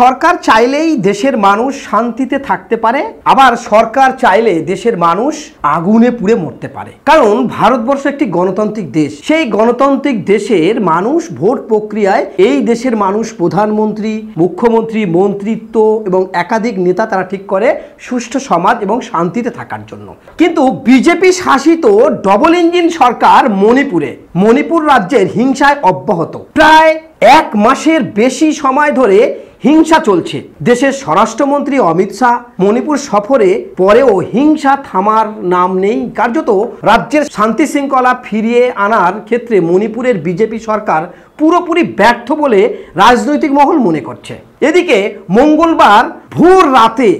সরকার চাইলেই দেশের মানুষ শান্তিতে থাকতে পারে আবার সরকার চাইলে দেশের মানুষ আগুনে পুড়ে মরতে পারে কারণ ভারতবর্ষ একটি গণতান্ত্রিক দেশ সেই গণতান্ত্রিক দেশের মানুষ ভোট প্রক্রিয়ায় এই দেশের মানুষ প্রধানমন্ত্রী মুখ্যমন্ত্রী মন্ত্রিত্ব এবং একাধিক নেতা তারা ঠিক করে সুষ্ঠু সমাজ এবং শান্তিতে থাকার জন্য কিন্তু বিজেপি শাসিত ডবল ইঞ্জিন সরকার মণিপুরে মণিপুর রাজ্যের হিংসায় অব্যাহত প্রায় এক মাসের বেশি সময় ধরে হিংসা চলছে দেশের স্বরাষ্ট্রমন্ত্রী অমিত শাহ মণিপুর সফরে পরেও হিংসা থামার নাম নেই কার্যত রাজ্যের শান্তি শৃঙ্খলা ফিরিয়ে আনার ক্ষেত্রে মণিপুরের বিজেপি সরকার পুরোপুরি ব্যর্থ বলে রাজনৈতিক মহল মনে করছে এদিকে মঙ্গলবার ভোর রাতে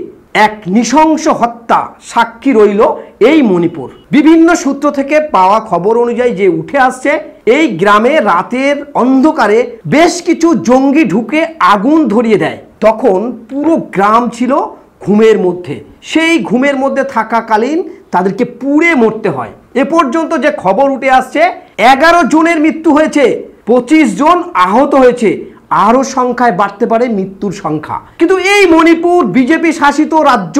এক নৃশংস হত্যা সাক্ষী রইল এই মণিপুর বিভিন্ন সূত্র থেকে পাওয়া খবর অনুযায়ী যে উঠে আসছে এই গ্রামে রাতের অন্ধকারে বেশ কিছু জঙ্গি ঢুকে আগুন ধরিয়ে দেয় তখন পুরো গ্রাম ছিল ঘুমের মধ্যে সেই ঘুমের মধ্যে থাকাকালীন তাদেরকে পুড়ে মরতে হয় এ পর্যন্ত যে খবর উঠে আসছে এগারো জনের মৃত্যু হয়েছে পঁচিশ জন আহত হয়েছে আরও সংখ্যায় বাড়তে পারে মৃত্যুর সংখ্যা কিন্তু এই মণিপুর বিজেপি শাসিত রাজ্য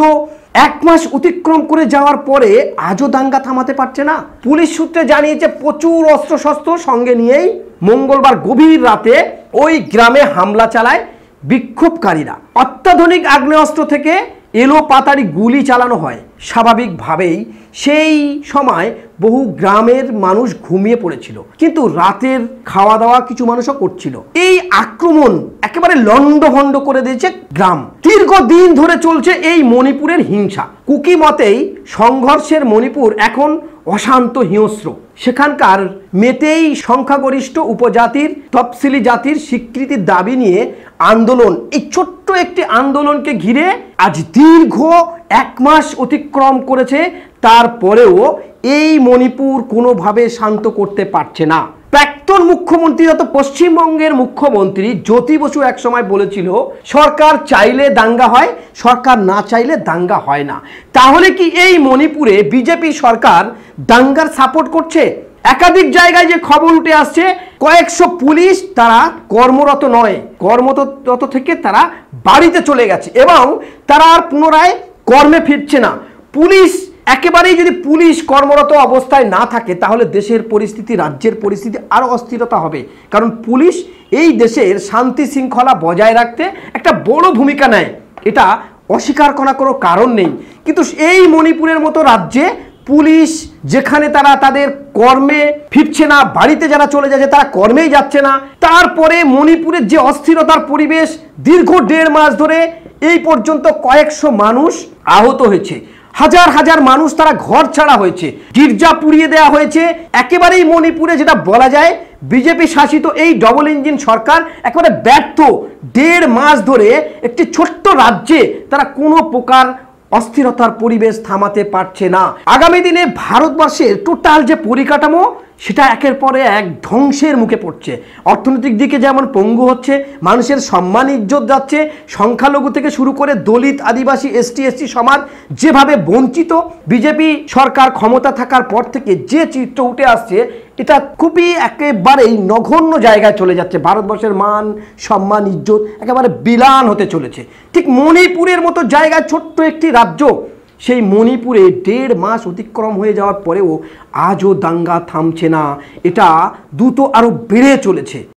এক মাস অতিক্রম করে যাওয়ার পরে আজও দাঙ্গা থামাতে পারছে না পুলিশ সূত্রে জানিয়েছে প্রচুর অস্ত্রশস্ত্র সঙ্গে নিয়েই মঙ্গলবার গভীর রাতে ওই গ্রামে হামলা চালায় বিক্ষোভকারীরা অত্যাধুনিক আগ্নেয়াস্ত্র থেকে এলো পাতারি গুলি চালানো হয় স্বাভাবিকভাবেই সেই সময় বহু গ্রামের মানুষ ঘুমিয়ে পড়েছিল কিন্তু রাতের খাওয়া দাওয়া কিছু মানুষও করছিল এই আক্রমণ একেবারে লণ্ডভণ্ড করে দিয়েছে গ্রাম দীর্ঘদিন ধরে চলছে এই মণিপুরের হিংসা কুকি মতেই সংঘর্ষের মণিপুর এখন অশান্ত হিংস্র সেখানকার মেতেই সংখ্যাগরিষ্ঠ উপজাতির তফসিলি জাতির স্বীকৃতির দাবি নিয়ে আন্দোলন এই ছোট্ট একটি আন্দোলনকে ঘিরে আজ দীর্ঘ এক মাস অতিক্রম করেছে তারপরেও এই মণিপুর কোনোভাবে শান্ত করতে পারছে না প্রাক্তন মুখ্যমন্ত্রী যত পশ্চিমবঙ্গের মুখ্যমন্ত্রী জ্যোতি বসু একসময় বলেছিল সরকার চাইলে দাঙ্গা হয় সরকার না চাইলে দাঙ্গা হয় না তাহলে কি এই মণিপুরে বিজেপি সরকার দাঙ্গার সাপোর্ট করছে একাধিক জায়গায় যে খবর উঠে আসছে কয়েকশো পুলিশ তারা কর্মরত নয় কর্মরত থেকে তারা বাড়িতে চলে গেছে এবং তারা আর পুনরায় কর্মে ফিরছে না পুলিশ একেবারেই যদি পুলিশ কর্মরত অবস্থায় না থাকে তাহলে দেশের পরিস্থিতি রাজ্যের পরিস্থিতি আরও অস্থিরতা হবে কারণ পুলিশ এই দেশের শান্তি শৃঙ্খলা বজায় রাখতে একটা বড় ভূমিকা নেয় এটা অস্বীকার করা কোনো কারণ নেই কিন্তু এই মণিপুরের মতো রাজ্যে পুলিশ যেখানে তারা তাদের কর্মে ফিরছে না বাড়িতে যারা চলে যাচ্ছে তারা কর্মেই যাচ্ছে না তারপরে মণিপুরের যে অস্থিরতার পরিবেশ দীর্ঘ দেড় মাস ধরে এই পর্যন্ত কয়েকশো মানুষ আহত হয়েছে হাজার হাজার মানুষ তারা ঘর ছাড়া হয়েছে গির্জা পুড়িয়ে দেওয়া হয়েছে একেবারেই মণিপুরে যেটা বলা যায় বিজেপি শাসিত এই ডবল ইঞ্জিন সরকার একেবারে ব্যর্থ দেড় মাস ধরে একটি ছোট্ট রাজ্যে তারা কোনো প্রকার অস্থিরতার পরিবেশ থামাতে পারছে না আগামী দিনে ভারতবর্ষের টোটাল যে পরিকাঠামো সেটা একের পরে এক ধ্বংসের মুখে পড়ছে অর্থনৈতিক দিকে যেমন পঙ্গু হচ্ছে মানুষের সম্মান ইজ্জত যাচ্ছে সংখ্যালঘু থেকে শুরু করে দলিত আদিবাসী এসটি এসটি সমাজ যেভাবে বঞ্চিত বিজেপি সরকার ক্ষমতা থাকার পর থেকে যে চিত্র উঠে আসছে এটা খুবই একেবারেই নগণ্য জায়গায় চলে যাচ্ছে ভারতবর্ষের মান সম্মান ইজ্জত একেবারে বিলান হতে চলেছে ঠিক মণিপুরের মতো জায়গায় ছোট্ট একটি রাজ্য সেই মণিপুরে দেড় মাস অতিক্রম হয়ে যাওয়ার পরেও আজও দাঙ্গা থামছে না এটা দ্রুত আরও বেড়ে চলেছে